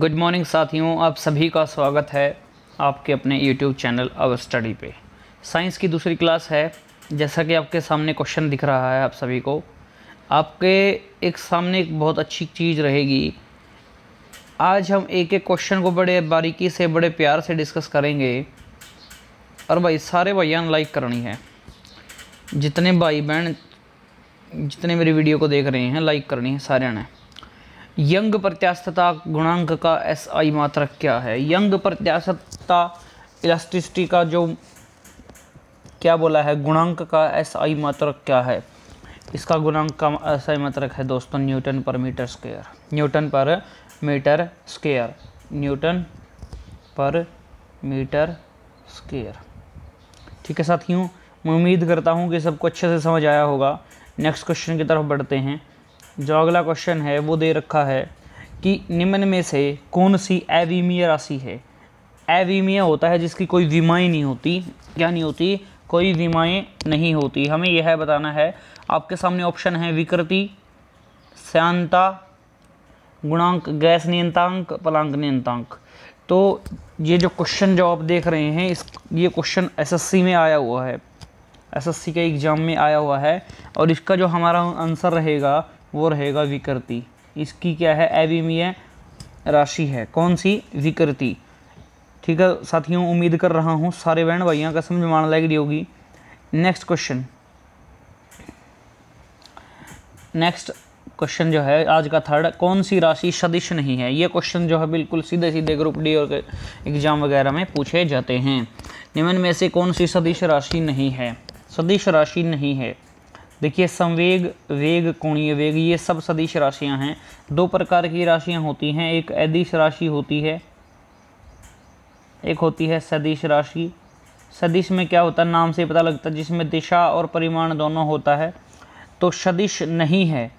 good morning साथियों आप सभी का स्वागत है आपके अपने यूट्यूब चैनल अवर स्टडी पे साइंस की दूसरी क्लास है जैसा कि आपके सामने क्वेश्चन दिख रहा है आप सभी को आपके एक सामने एक बहुत अच्छी चीज़ रहेगी आज हम एक एक क्वेश्चन को बड़े बारीकी से बड़े प्यार से डिस्कस करेंगे और भाई सारे भाइयान लाइक करनी है जितने भाई बहन जितने मेरी वीडियो को देख रहे हैं लाइक करनी है सारे ने यंग प्रत्यास्थता गुणांक का एस आई मात्रक क्या है यंग प्रत्यास्थता इलास्टिसिटी का जो क्या बोला है गुणांक का एस आई मात्रक क्या है इसका गुणांक का एस आई मात्रक है दोस्तों newton per metre square newton per metre square newton per metre square ठीक है साथियों मैं उम्मीद करता हूँ कि सबको अच्छे से समझ आया होगा नेक्स्ट क्वेश्चन की तरफ बढ़ते हैं जो अगला क्वेश्चन है वो दे रखा है कि निम्न में से कौन सी एवीमीय राशि है एवीमीय होता है जिसकी कोई विमाएँ नहीं होती क्या नहीं होती कोई विमाएँ नहीं होती हमें यह बताना है आपके सामने ऑप्शन है विकृति श्यांता गुणांक गैस नियंत्रांक पलांक नियंत्रांक तो ये जो क्वेश्चन जो आप देख रहे हैं इस ये क्वेश्चन एसएससी में आया हुआ है एसएससी के एग्ज़ाम में आया हुआ है और इसका जो हमारा आंसर रहेगा वो रहेगा विकृति इसकी क्या है एविमीय राशि है कौन सी विकृति ठीक है साथियों उम्मीद कर रहा हूँ सारे बहन भाइयों का समझ मान लग रही होगी नेक्स्ट क्वेश्चन नेक्स्ट क्वेश्चन जो है आज का थर्ड कौन सी राशि सदिश नहीं है ये क्वेश्चन जो है बिल्कुल सीधे सीधे ग्रुप डी और एग्जाम वगैरह में पूछे जाते हैं निम्न में से कौन सी सदिश राशि नहीं है सदिश राशि नहीं है देखिए संवेग वेग कोणीय वेग ये सब सदिश राशियां हैं दो प्रकार की राशियां होती हैं एक अदिश राशि होती है एक होती है सदिश राशि सदिश में क्या होता है नाम से पता लगता है जिसमें दिशा और परिमाण दोनों होता है तो सदिश नहीं है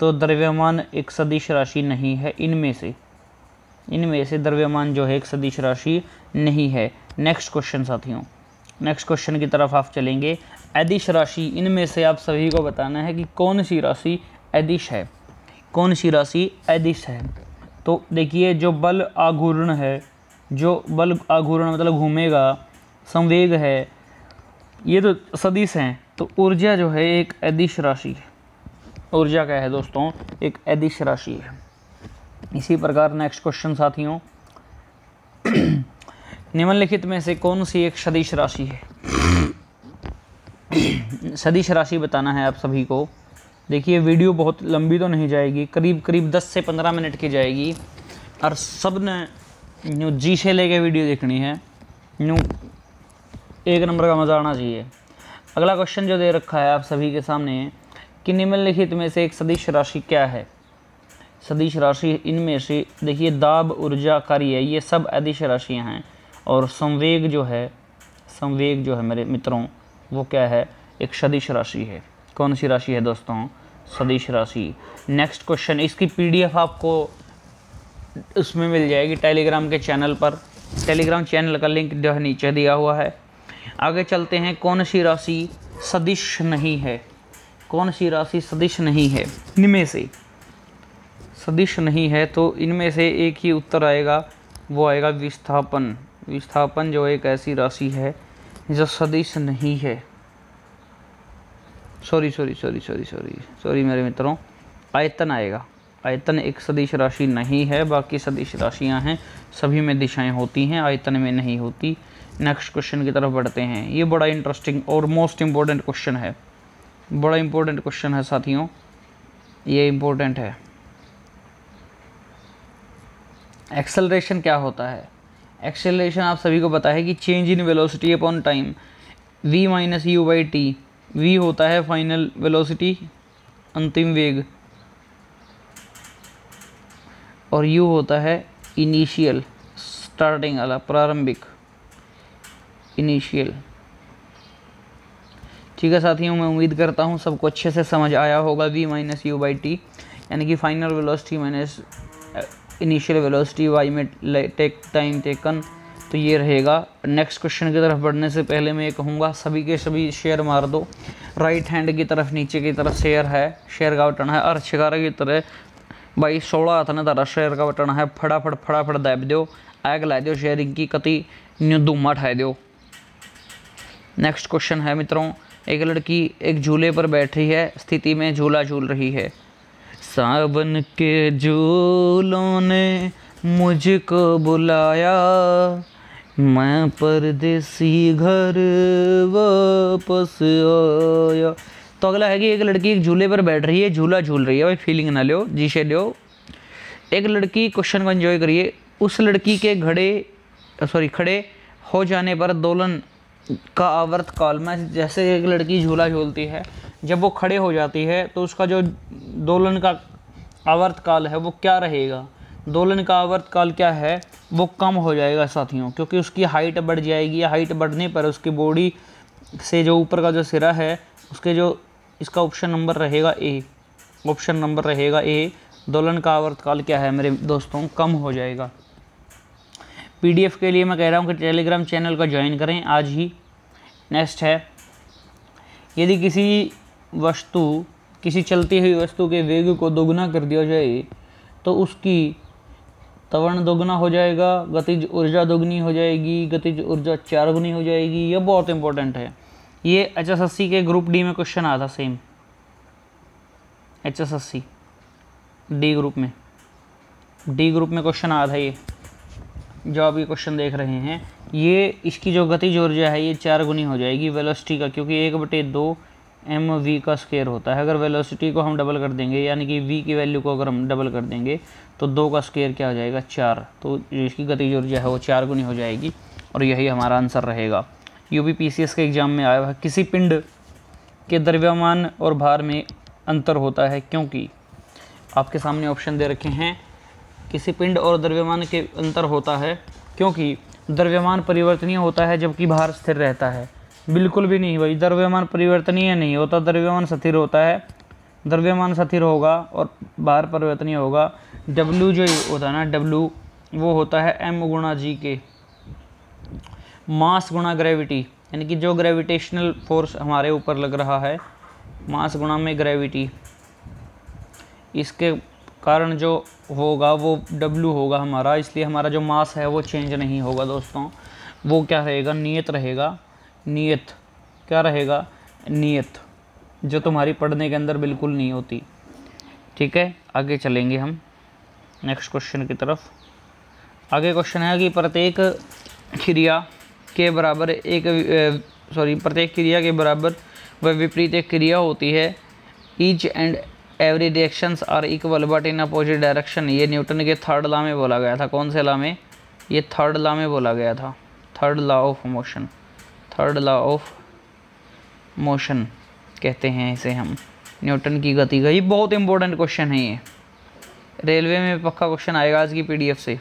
तो द्रव्यमान एक सदिश राशि नहीं है इनमें से इनमें से द्रव्यमान जो है एक सदिश राशि नहीं है नेक्स्ट क्वेश्चन साथियों नेक्स्ट क्वेश्चन की तरफ आप चलेंगे अधिश राशि इनमें से आप सभी को बताना है कि कौन सी राशि एदिश है कौन सी राशि अधिश है तो देखिए जो बल आघूर्ण है जो बल आघूर्ण मतलब घूमेगा संवेग है ये तो सदिश हैं तो ऊर्जा जो है एक अधिश राशि है ऊर्जा क्या है दोस्तों एक अधिश राशि है इसी प्रकार नेक्स्ट क्वेश्चन साथियों निम्नलिखित में से कौन सी एक सदिश राशि है सदिश राशि बताना है आप सभी को देखिए वीडियो बहुत लंबी तो नहीं जाएगी करीब करीब 10 से 15 मिनट की जाएगी और सब ने न्यू जी से लेके वीडियो देखनी है न्यू एक नंबर का मज़ा आना चाहिए अगला क्वेश्चन जो दे रखा है आप सभी के सामने कि निम्नलिखित में से एक सदिश राशि क्या है सदिश राशि इनमें से देखिए दाब ऊर्जा कार्य ये सब अदिश राशियाँ हैं और संवेग जो है संवेग जो है मेरे मित्रों वो क्या है एक सदिश राशि है कौन सी राशि है दोस्तों सदिश राशि नेक्स्ट क्वेश्चन इसकी पीडीएफ आपको उसमें मिल जाएगी टेलीग्राम के चैनल पर टेलीग्राम चैनल का लिंक जो है नीचे दिया हुआ है आगे चलते हैं कौन सी राशि सदिश नहीं है कौन सी राशि सदिश नहीं है इनमें से सदिश नहीं है तो इनमें से एक ही उत्तर आएगा वो आएगा विस्थापन विस्थापन जो एक ऐसी राशि है जो सदिश नहीं है sorry sorry sorry sorry sorry sorry मेरे मित्रों आयतन आएगा आयतन एक सदिश राशि नहीं है बाकी सदिश राशियां हैं सभी में दिशाएं होती हैं आयतन में नहीं होती नेक्स्ट क्वेश्चन की तरफ बढ़ते हैं ये बड़ा इंटरेस्टिंग और मोस्ट इम्पोर्टेंट क्वेश्चन है बड़ा इम्पोर्टेंट क्वेश्चन है साथियों ये इम्पोर्टेंट है एक्सेलरेशन क्या होता है एक्सेलेशन आप सभी को पता है कि change in velocity upon time v minus u by t v होता है फाइनल वेलोसिटी अंतिम वेग और u होता है इनिशियल स्टार्टिंग वाला प्रारंभिक इनिशियल ठीक है साथियों मैं उम्मीद करता हूँ सबको अच्छे से समझ आया होगा v minus u by t यानी कि final velocity minus initial velocity by में टेक टाइम टेकन तो ये रहेगा नेक्स्ट क्वेश्चन की तरफ बढ़ने से पहले मैं ये कहूँगा सभी के सभी शेयर मार दो राइट हैंड की तरफ नीचे की तरफ शेयर है शेयर का बटन है और की तरह भाई सोलह अथने तारा शेयर का बटन है फटाफट फटाफट दैब दो आग ला दो शेयरिंग की कति न्यू धूमा ठा दो नेक्स्ट क्वेश्चन है मित्रों एक लड़की एक झूले पर बैठ रही है स्थिति में झूला झूल रही है सावन के झूलों ने मुझको बुलाया मैं परदेसी घर वापस आया तो अगला है कि एक लड़की एक झूले पर बैठ रही है झूला झूल रही है भाई फीलिंग ना लो जीशे लो एक लड़की क्वेश्चन को एंजॉय करिए उस लड़की के घड़े सॉरी खड़े हो जाने पर दोलन का आवर्त काल में जैसे एक लड़की झूला झूलती है जब वो खड़े हो जाती है तो उसका जो दोलन का आवर्त काल है वो क्या रहेगा दोलन का आवर्त काल क्या है वो कम हो जाएगा साथियों क्योंकि उसकी हाइट बढ़ जाएगी हाइट बढ़ने पर उसकी बॉडी से जो ऊपर का जो सिरा है उसके जो इसका ऑप्शन नंबर रहेगा ए ऑप्शन नंबर रहेगा ए दोलन का आवर्तकाल क्या है मेरे दोस्तों कम हो जाएगा पीडीएफ के लिए मैं कह रहा हूँ कि टेलीग्राम चैनल का ज्वाइन करें आज ही नेक्स्ट है यदि किसी वस्तु किसी चलती हुई वस्तु के वेग को दोगुना कर दिया जाए तो उसकी त्वरण दोगुना हो जाएगा गतिज ऊर्जा दोगुनी हो जाएगी गतिज ऊर्जा चार गुनी हो जाएगी यह बहुत इंपॉर्टेंट है ये एच एस एस सी के ग्रुप डी में क्वेश्चन आया था same H S S C D group में डी ग्रुप में क्वेश्चन आया था ये जो आप ये क्वेश्चन देख रहे हैं ये इसकी जो गतिज ऊर्जा है ये चार गुनी हो जाएगी वेलोसिटी का क्योंकि एक बटे दो एम वी का स्केयर होता है अगर वेलोसिटी को हम डबल कर देंगे यानी कि वी की वैल्यू को अगर हम डबल कर देंगे तो दो का स्केयर क्या हो जाएगा चार तो इसकी गति ऊर्जा है वो चार गुनी हो जाएगी और यही हमारा आंसर रहेगा यू पी के एग्ज़ाम में आया हुआ किसी पिंड के द्रव्यमान और भार में अंतर होता है क्योंकि आपके सामने ऑप्शन दे रखे हैं किसी पिंड और द्रव्यमान के अंतर होता है क्योंकि द्रव्यमान परिवर्तनीय होता है जबकि भार स्थिर रहता है बिल्कुल भी नहीं भाई द्रव्यमान परिवर्तनीय नहीं होता तो द्रव्यमान स्थिर होता है द्रव्यमान स्थिर होगा और बाहर परिवर्तनीय होगा W जो होता है ना W वो होता है एम गुणा जी के मास गुणा ग्रेविटी यानी कि जो ग्रेविटेशनल फोर्स हमारे ऊपर लग रहा है मास गुणा में ग्रेविटी इसके कारण जो होगा वो W होगा हमारा इसलिए हमारा जो मास है वो चेंज नहीं होगा दोस्तों वो क्या रहेगा नियत रहेगा नियत क्या रहेगा नियत जो तुम्हारी पढ़ने के अंदर बिल्कुल नहीं होती ठीक है आगे चलेंगे हम नेक्स्ट क्वेश्चन की तरफ आगे क्वेश्चन है कि प्रत्येक क्रिया के बराबर एक सॉरी प्रत्येक क्रिया के बराबर वह विपरीत एक क्रिया होती है each and every reactions are equal but in opposite direction ये न्यूटन के थर्ड ला में बोला गया था कौन से ला में ये थर्ड ला में बोला गया था third law of motion third law of motion कहते हैं इसे हम न्यूटन की गति का ये बहुत इंपॉर्टेंट क्वेश्चन है ये रेलवे में पक्का क्वेश्चन आएगा आज की पीडीएफ से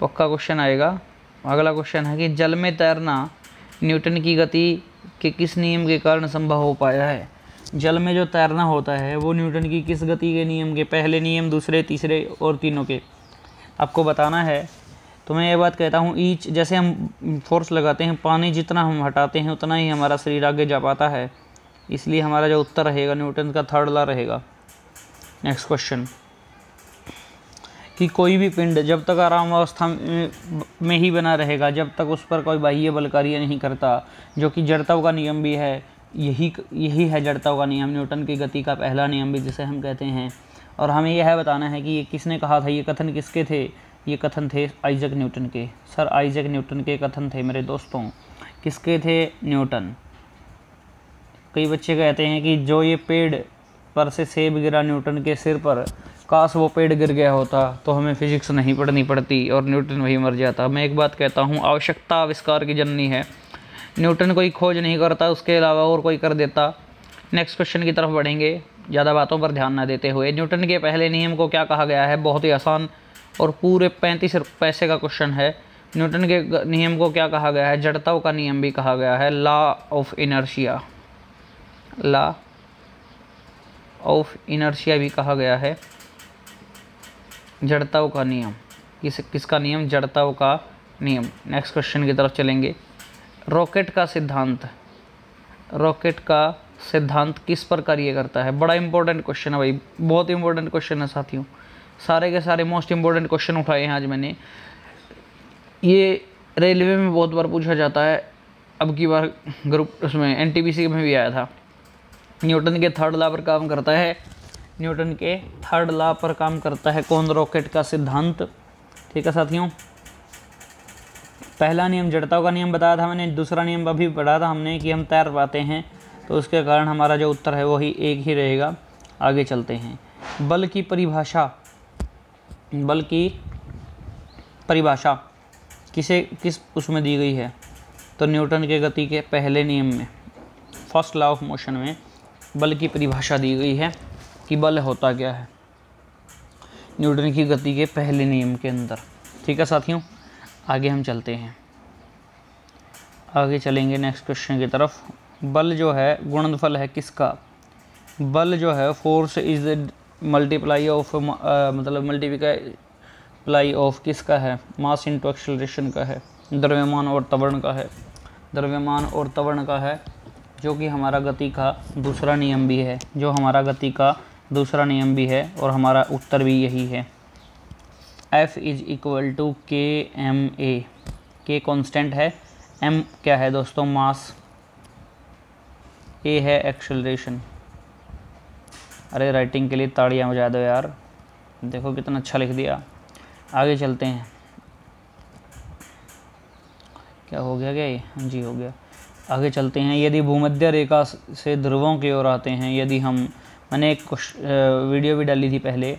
पक्का क्वेश्चन आएगा अगला क्वेश्चन है कि जल में तैरना न्यूटन की गति के किस नियम के कारण संभव हो पाया है जल में जो तैरना होता है वो न्यूटन की किस गति के नियम के पहले नियम दूसरे तीसरे और तीनों के आपको बताना है तो मैं ये बात कहता हूँ ईच जैसे हम फोर्स लगाते हैं पानी जितना हम हटाते हैं उतना ही हमारा शरीर आगे जा पाता है इसलिए हमारा जो उत्तर रहेगा न्यूटन का थर्ड ला रहेगा नेक्स्ट क्वेश्चन कि कोई भी पिंड जब तक आराम अवस्था में ही बना रहेगा जब तक उस पर कोई बाह्य बल कार्य नहीं करता जो कि जड़ताव का नियम भी है यही यही है जड़ताव का नियम न्यूटन की गति का पहला नियम भी जिसे हम कहते हैं और हमें यह है बताना है कि ये किसने कहा था ये कथन किसके थे ये कथन थे आइजक न्यूटन के सर आइजक न्यूटन के कथन थे मेरे दोस्तों किसके थे न्यूटन कई बच्चे कहते हैं कि जो ये पेड़ पर से सेब गिरा न्यूटन के सिर पर काश वो पेड़ गिर गया होता तो हमें फिजिक्स नहीं पढ़नी पड़ती और न्यूटन वही मर जाता मैं एक बात कहता हूँ आवश्यकता आविष्कार की जननी है न्यूटन कोई खोज नहीं करता उसके अलावा और कोई कर देता नेक्स्ट क्वेश्चन की तरफ बढ़ेंगे ज़्यादा बातों पर ध्यान ना देते हुए न्यूटन के पहले नियम को क्या कहा गया है बहुत ही आसान और पूरे पैंतीस पैसे का क्वेश्चन है न्यूटन के नियम को क्या कहा गया है जड़ताओं का नियम भी कहा गया है law of inertia law of inertia भी कहा गया है जड़ताओं का नियम किस किसका नियम जड़ताओं का नियम नेक्स्ट क्वेश्चन की तरफ चलेंगे रॉकेट का सिद्धांत रॉकेट का सिद्धांत किस पर कार्य करता है बड़ा इंपॉर्टेंट क्वेश्चन है भाई बहुत इंपॉर्टेंट क्वेश्चन है साथियों सारे के सारे मोस्ट इम्पोर्टेंट क्वेश्चन उठाए हैं आज मैंने ये रेलवे में बहुत बार पूछा जाता है अब की बार ग्रुप उसमें एन में भी आया था न्यूटन के थर्ड ला पर काम करता है न्यूटन के थर्ड ला पर काम करता है कौन रॉकेट का सिद्धांत ठीक है साथियों पहला नियम जड़ताओं का नियम बताया था मैंने दूसरा नियम अभी पढ़ा था हमने कि हम तैर पाते हैं तो उसके कारण हमारा जो उत्तर है वही एक ही रहेगा आगे चलते हैं बल की परिभाषा बल की परिभाषा किसे किस उसमें दी गई है तो न्यूटन के गति के पहले नियम में फर्स्ट लॉ ऑफ मोशन में बल की परिभाषा दी गई है कि बल होता क्या है न्यूटन की गति के पहले नियम के अंदर ठीक है साथियों आगे हम चलते हैं आगे चलेंगे नेक्स्ट क्वेश्चन की तरफ बल जो है गुणनफल है किसका बल जो है force is multiply of uh, मतलब मल्टीप्लाई प्लाई ऑफ किसका है मास इंटू एक्सलेशन का है द्रव्यमान और तवर्ण का है द्रव्यमान और तवर्ण का है जो कि हमारा गति का दूसरा नियम भी है जो हमारा गति का दूसरा नियम भी है और हमारा उत्तर भी यही है F is equal to k m a k constant है एम क्या है दोस्तों मास ए है एक्सेलरेशन अरे राइटिंग के लिए ताड़ियाँ बजा दो यार देखो कितना अच्छा लिख दिया आगे चलते हैं क्या हो गया क्या ये हाँ जी हो गया आगे चलते हैं यदि भूमध्य रेखा से ध्रुवों की ओर आते हैं यदि हम मैंने एक वीडियो भी डाली थी पहले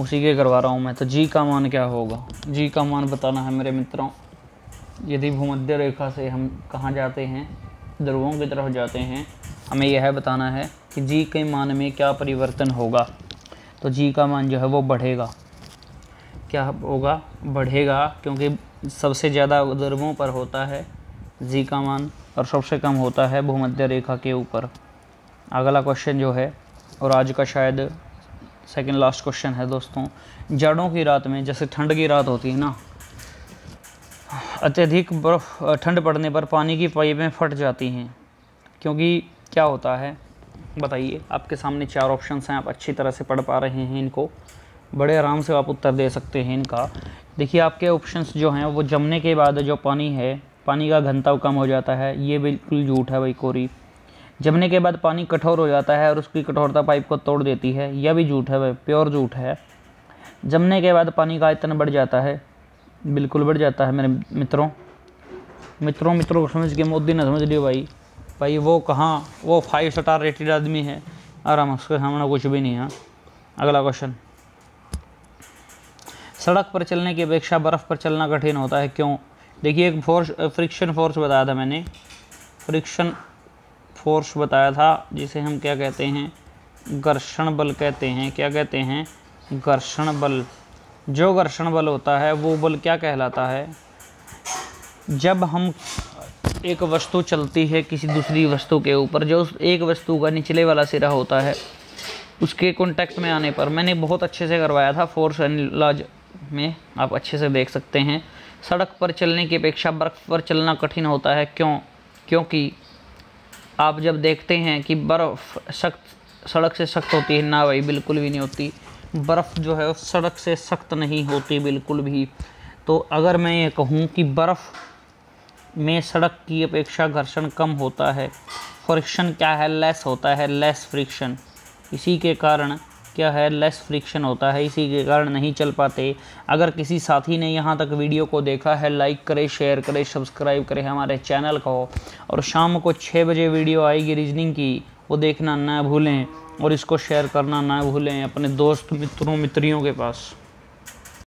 उसी के करवा रहा हूँ मैं तो जी का मान क्या होगा जी का मान बताना है मेरे मित्रों यदि भूमध्य रेखा से हम कहाँ जाते हैं ध्रुवों की तरफ जाते हैं हमें यह बताना है कि जी के मान में क्या परिवर्तन होगा तो जी का मान जो है वो बढ़ेगा क्या होगा बढ़ेगा क्योंकि सबसे ज़्यादा उदर्भों पर होता है जी का मान और सबसे कम होता है भूमध्य रेखा के ऊपर अगला क्वेश्चन जो है और आज का शायद सेकंड लास्ट क्वेश्चन है दोस्तों जड़ों की रात में जैसे ठंड की रात होती है ना अत्यधिक बर्फ़ ठंड पड़ने पर पानी की पाइपें फट जाती हैं क्योंकि क्या होता है बताइए आपके सामने चार ऑप्शन हैं आप अच्छी तरह से पढ़ पा रहे हैं इनको बड़े आराम से आप उत्तर दे सकते हैं इनका देखिए आपके ऑप्शंस जो हैं वो जमने के बाद जो पानी है पानी का घनताव कम हो जाता है ये बिल्कुल झूठ है भाई कोरी जमने के बाद पानी कठोर हो जाता है और उसकी कठोरता पाइप को तोड़ देती है यह भी झूठ है भाई प्योर झूठ है जमने के बाद पानी का आयतन बढ़ जाता है बिल्कुल बढ़ जाता है मेरे मित्रों मित्रों मित्रों को समझ के मोदी ना समझ लियो भाई भाई वो कहाँ वो फाइव स्टार रेटेड आदमी है आराम उसके सामने कुछ भी नहीं है अगला क्वेश्चन सड़क पर चलने की अपेक्षा बर्फ़ पर चलना कठिन होता है क्यों देखिए एक फोर्स फ्रिक्शन फोर्स बताया था मैंने फ्रिक्शन फोर्स बताया था जिसे हम क्या कहते हैं घर्षण बल कहते हैं क्या कहते हैं घर्षण बल जो घर्षण बल होता है वो बल क्या कहलाता है जब हम एक वस्तु चलती है किसी दूसरी वस्तु के ऊपर जो उस एक वस्तु का निचले वाला सिरा होता है उसके कॉन्टैक्ट में आने पर मैंने बहुत अच्छे से करवाया था फोर्स एंड लॉज में आप अच्छे से देख सकते हैं सड़क पर चलने की अपेक्षा बर्फ़ पर चलना कठिन होता है क्यों क्योंकि आप जब देखते हैं कि बर्फ़ सख्त सड़क से सख्त होती है ना भाई बिल्कुल भी नहीं होती बर्फ़ जो है सड़क से सख्त नहीं होती बिल्कुल भी तो अगर मैं ये कहूँ कि बर्फ़ में सड़क की अपेक्षा घर्षण कम होता है फ्रिक्शन क्या है लेस होता है लेस फ्रिक्शन इसी के कारण क्या है लेस फ्रिक्शन होता है इसी के कारण नहीं चल पाते अगर किसी साथी ने यहाँ तक वीडियो को देखा है लाइक करे शेयर करे सब्सक्राइब करे हमारे चैनल को और शाम को छः बजे वीडियो आएगी रीजनिंग की वो देखना ना भूलें और इसको शेयर करना ना भूलें अपने दोस्त मित्रों मित्रियों के पास